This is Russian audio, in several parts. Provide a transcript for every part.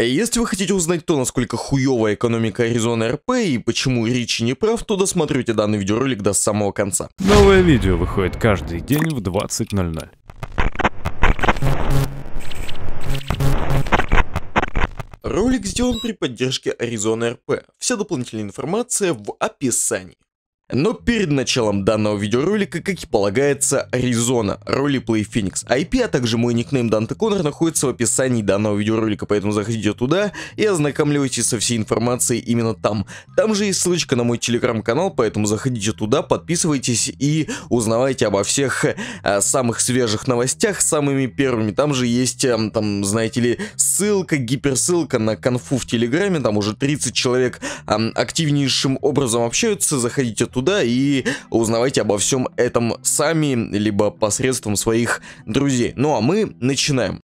Э, если вы хотите узнать то, насколько хуевая экономика Аризоны РП и почему Ричи не прав, то досмотрите данный видеоролик до самого конца. Новое видео выходит каждый день в 20.00. Ролик сделан при поддержке Аризоны РП. Вся дополнительная информация в описании. Но перед началом данного видеоролика, как и полагается, Аризона, ролеплей Феникс. IP, а также мой никнейм Данте Коннор находится в описании данного видеоролика, поэтому заходите туда и ознакомляйтесь со всей информацией именно там. Там же есть ссылочка на мой телеграм-канал, поэтому заходите туда, подписывайтесь и узнавайте обо всех э, самых свежих новостях, самыми первыми. Там же есть, э, там, знаете ли, ссылка, гиперссылка на конфу в телеграме, там уже 30 человек э, активнейшим образом общаются, заходите туда туда и узнавайте обо всем этом сами, либо посредством своих друзей. Ну а мы начинаем.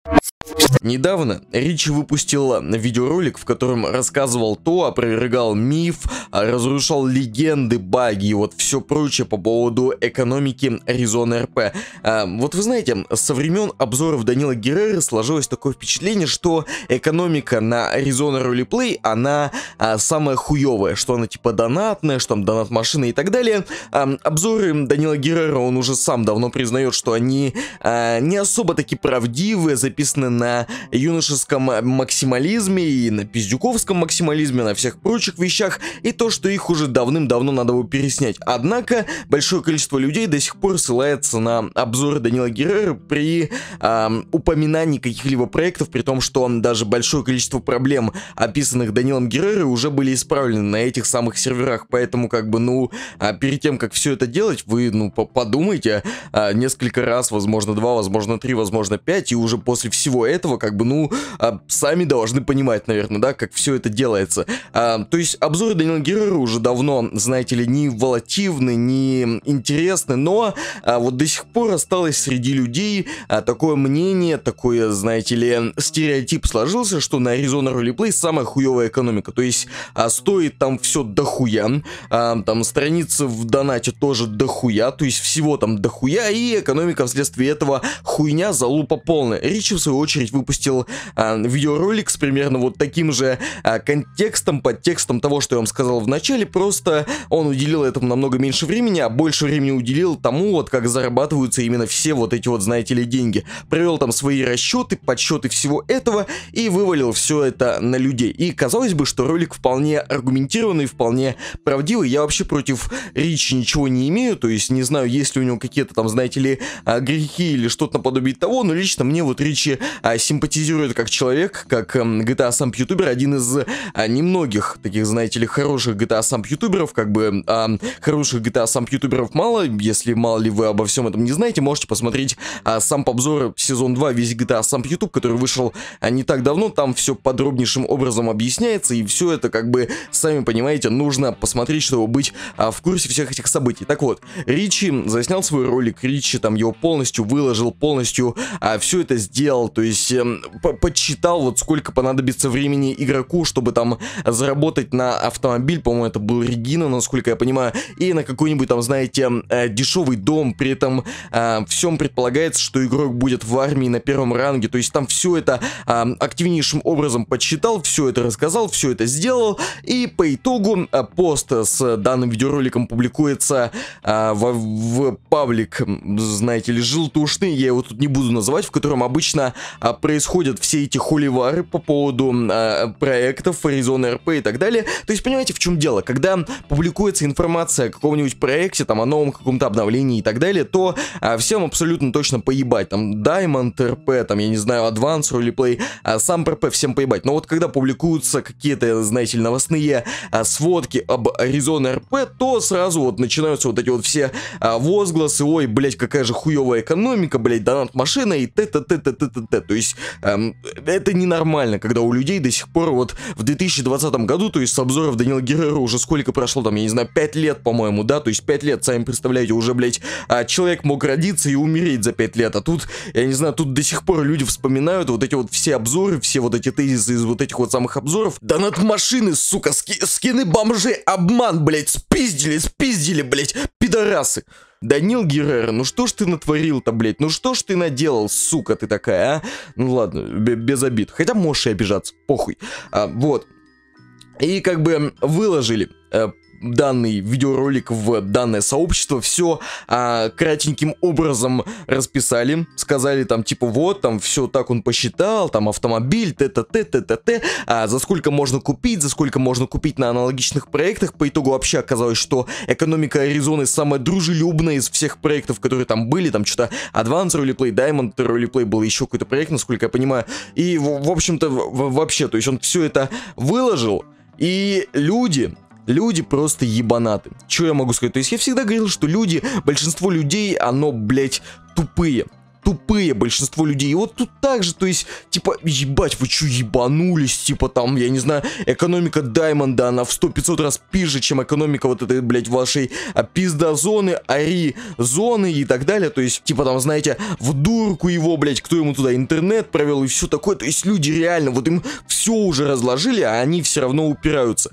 Недавно Ричи выпустил видеоролик, в котором рассказывал то, опровергал а миф, а разрушал легенды, баги и вот все прочее по поводу экономики Резона РП. А, вот вы знаете, со времен обзоров Данила Геррера сложилось такое впечатление, что экономика на Резона Ролиплей, она а, самая хуевая, что она типа донатная, что там донат машины и так далее. А, обзоры Данила Геррера, он уже сам давно признает, что они а, не особо таки правдивые, записаны на юношеском э, максимализме и на пиздюковском максимализме, на всех прочих вещах, и то, что их уже давным-давно надо бы переснять. Однако, большое количество людей до сих пор ссылается на обзоры Данила Геррера при э, упоминании каких-либо проектов, при том, что он даже большое количество проблем, описанных Данилом Геррера, уже были исправлены на этих самых серверах, поэтому как бы, ну, а перед тем, как все это делать, вы, ну, подумайте а, несколько раз, возможно, два, возможно, три, возможно, пять, и уже после всего всего этого, как бы, ну, а, сами должны понимать, наверное, да, как все это делается. А, то есть обзоры Данила Геррера уже давно, знаете ли, не волативны, не интересны, но а, вот до сих пор осталось среди людей а, такое мнение, такое, знаете ли, стереотип сложился, что на Arizona Roleplay самая хуевая экономика. То есть а, стоит там все дохуя, а, там страницы в донате тоже дохуя, то есть всего там дохуя, и экономика вследствие этого хуйня залупа полная. Ричи, в свою очередь, очередь, выпустил а, видеоролик с примерно вот таким же а, контекстом, подтекстом того, что я вам сказал в начале, просто он уделил этому намного меньше времени, а больше времени уделил тому, вот как зарабатываются именно все вот эти вот, знаете ли, деньги. Провел там свои расчеты, подсчеты всего этого и вывалил все это на людей. И казалось бы, что ролик вполне аргументированный, вполне правдивый. Я вообще против Ричи ничего не имею, то есть не знаю, есть ли у него какие-то там, знаете ли, а, грехи или что-то наподобие того, но лично мне вот Ричи а, симпатизирую как человек, как эм, GTA сам ютубер, один из а, немногих таких, знаете ли, хороших GTA сам ютуберов, как бы а, хороших GTA сам ютуберов мало, если мало ли вы обо всем этом не знаете, можете посмотреть а, сам обзор сезон 2 весь GTA сам YouTube, который вышел а, не так давно, там все подробнейшим образом объясняется, и все это, как бы, сами понимаете, нужно посмотреть, чтобы быть в курсе всех этих событий. Так вот, Ричи заснял свой ролик, Ричи там его полностью выложил, полностью а, все это сделал, то есть есть эм, по подсчитал, вот сколько понадобится времени игроку, чтобы там заработать на автомобиль, по-моему, это был Регина, насколько я понимаю, и на какой-нибудь там, знаете, эм, э, дешевый дом, при этом э, всем предполагается, что игрок будет в армии на первом ранге, то есть там все это э, активнейшим образом подсчитал, все это рассказал, все это сделал, и по итогу э, пост с данным видеороликом публикуется э, в, в паблик, знаете ли, желтушный, я его тут не буду называть, в котором обычно а, происходят все эти хуливары по поводу а, проектов Horizon RP и так далее. То есть, понимаете, в чем дело? Когда публикуется информация о каком-нибудь проекте, там, о новом каком-то обновлении и так далее, то а, всем абсолютно точно поебать. Там Diamond RP, там, я не знаю, Advance Roleplay, а, сам RP всем поебать. Но вот когда публикуются какие-то, знаете ли, новостные а, сводки об Horizon RP, то сразу вот начинаются вот эти вот все а, возгласы, ой, блядь, какая же хуевая экономика, блядь, донат машина и т т т т т т т то есть эм, это ненормально, когда у людей до сих пор вот в 2020 году, то есть с обзоров Данила Герера уже сколько прошло, там, я не знаю, 5 лет, по-моему, да? То есть 5 лет, сами представляете, уже, блядь, а, человек мог родиться и умереть за 5 лет, а тут, я не знаю, тут до сих пор люди вспоминают вот эти вот все обзоры, все вот эти тезисы из вот этих вот самых обзоров. Да над машины, сука, ски скины бомжи, обман, блядь, спиздили, спиздили, блядь, пидорасы. Данил Геррера, ну что ж ты натворил-то, блядь? Ну что ж ты наделал, сука, ты такая, а? Ну ладно, без обид. Хотя можешь и обижаться, похуй. А, вот. И как бы выложили э, данный видеоролик в данное сообщество, все а, кратеньким образом расписали, сказали там типа вот там все так он посчитал, там автомобиль, т-т-т, т-т-т, а, за сколько можно купить, за сколько можно купить на аналогичных проектах, по итогу вообще оказалось, что экономика Аризоны самая дружелюбная из всех проектов, которые там были, там что-то Advanced Roleplay, Diamond Roleplay был еще какой-то проект, насколько я понимаю, и в, в общем-то вообще, то есть он все это выложил, и люди Люди просто ебанаты. Что я могу сказать? То есть я всегда говорил, что люди, большинство людей, оно, блядь, тупые тупые большинство людей. И вот тут так же, то есть, типа, ебать, вы что ебанулись, типа, там, я не знаю, экономика Даймонда, она в 100-500 раз пизже, чем экономика вот этой, блядь, вашей а, пиздозоны, ари зоны и так далее, то есть, типа, там, знаете, в дурку его, блядь, кто ему туда интернет провел и все такое, то есть, люди реально, вот им все уже разложили, а они все равно упираются.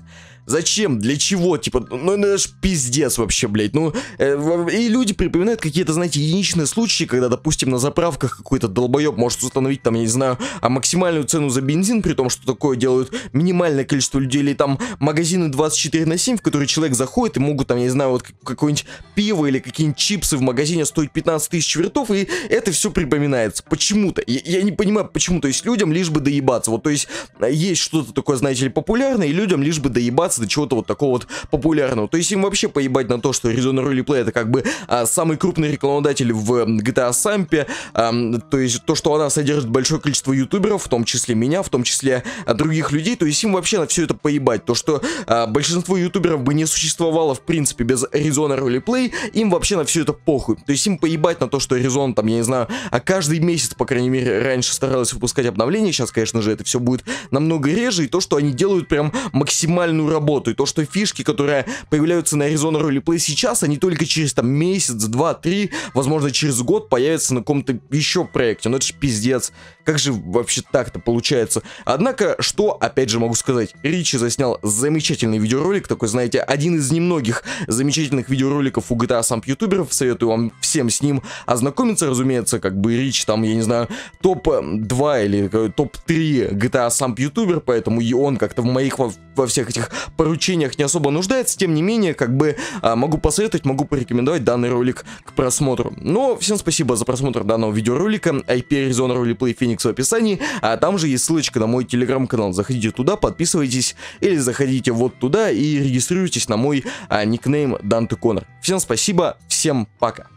Зачем? Для чего? Типа, ну, ну это ж пиздец вообще, блядь. Ну, э, и люди припоминают какие-то, знаете, единичные случаи, когда, допустим, на заправках какой-то долбоеб может установить, там, я не знаю, а максимальную цену за бензин, при том, что такое делают минимальное количество людей, или там магазины 24 на 7, в которые человек заходит и могут, там, я не знаю, вот какое-нибудь пиво или какие-нибудь чипсы в магазине стоят 15 тысяч вертов, и это все припоминается. Почему-то. Я, я не понимаю, почему. То есть людям лишь бы доебаться. Вот, то есть, э, есть что-то такое, знаете ли, популярное, и людям лишь бы доебаться до чего-то вот такого вот популярного. То есть им вообще поебать на то, что Arizona Roleplay это как бы а, самый крупный рекламодатель в GTA Сампе, то есть то, что она содержит большое количество ютуберов, в том числе меня, в том числе а, других людей, то есть им вообще на все это поебать. То, что а, большинство ютуберов бы не существовало в принципе без Arizona Roleplay, им вообще на все это похуй. То есть им поебать на то, что Arizona там, я не знаю, а каждый месяц, по крайней мере, раньше старалась выпускать обновления, сейчас, конечно же, это все будет намного реже, и то, что они делают прям максимальную работу работу. И то, что фишки, которые появляются на Arizona Roleplay сейчас, они только через там месяц, два, три, возможно, через год появятся на каком-то еще проекте. Ну это же пиздец. Как же вообще так-то получается? Однако, что опять же могу сказать, Ричи заснял замечательный видеоролик, такой, знаете, один из немногих замечательных видеороликов у GTA сам ютуберов, советую вам всем с ним ознакомиться, разумеется, как бы Рич там, я не знаю, топ-2 э, или э, топ-3 GTA сам ютубер, поэтому и он как-то в моих во, во всех этих поручениях не особо нуждается, тем не менее, как бы а, могу посоветовать, могу порекомендовать данный ролик к просмотру. Но всем спасибо за просмотр данного видеоролика, IP Arizona Roleplay Phoenix в описании, а там же есть ссылочка на мой телеграм-канал, заходите туда, подписывайтесь, или заходите вот туда и регистрируйтесь на мой а, никнейм Данте Конор. Всем спасибо, всем пока!